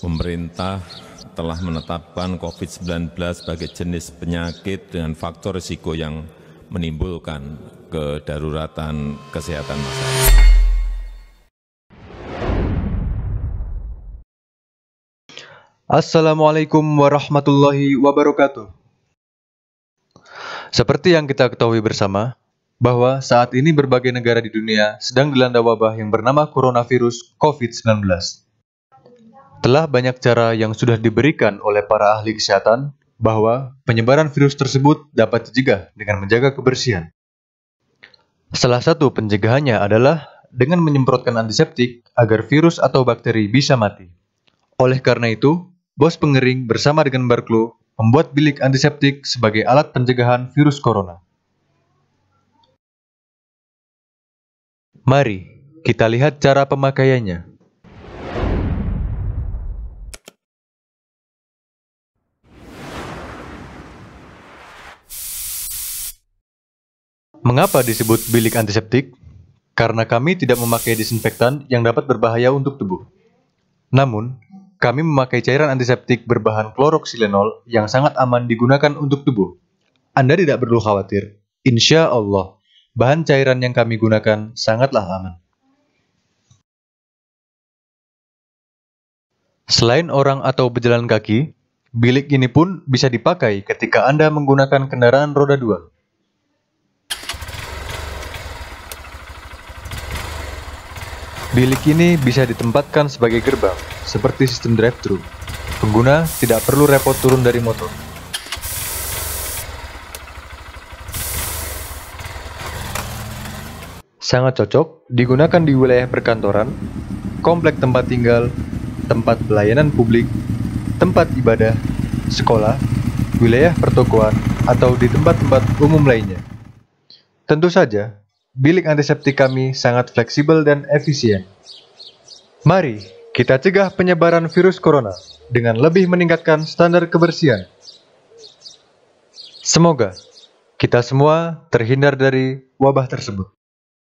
Pemerintah telah menetapkan COVID-19 sebagai jenis penyakit dengan faktor risiko yang menimbulkan kedaruratan kesehatan masyarakat. Assalamualaikum warahmatullahi wabarakatuh. Seperti yang kita ketahui bersama, bahwa saat ini berbagai negara di dunia sedang dilanda wabah yang bernama coronavirus COVID-19. Telah banyak cara yang sudah diberikan oleh para ahli kesehatan bahwa penyebaran virus tersebut dapat dicegah dengan menjaga kebersihan. Salah satu pencegahannya adalah dengan menyemprotkan antiseptik agar virus atau bakteri bisa mati. Oleh karena itu, bos pengering bersama dengan Barklo membuat bilik antiseptik sebagai alat pencegahan virus corona. Mari kita lihat cara pemakaiannya. Mengapa disebut bilik antiseptik? Karena kami tidak memakai disinfektan yang dapat berbahaya untuk tubuh. Namun, kami memakai cairan antiseptik berbahan kloroksilenol yang sangat aman digunakan untuk tubuh. Anda tidak perlu khawatir. Insya Allah. Bahan cairan yang kami gunakan sangatlah aman. Selain orang atau berjalan kaki, bilik ini pun bisa dipakai ketika Anda menggunakan kendaraan roda dua. Bilik ini bisa ditempatkan sebagai gerbang, seperti sistem drive-thru. Pengguna tidak perlu repot turun dari motor. sangat cocok digunakan di wilayah perkantoran, komplek tempat tinggal, tempat pelayanan publik, tempat ibadah, sekolah, wilayah pertokoan, atau di tempat-tempat umum lainnya. Tentu saja, bilik antiseptik kami sangat fleksibel dan efisien. Mari kita cegah penyebaran virus corona dengan lebih meningkatkan standar kebersihan. Semoga kita semua terhindar dari wabah tersebut.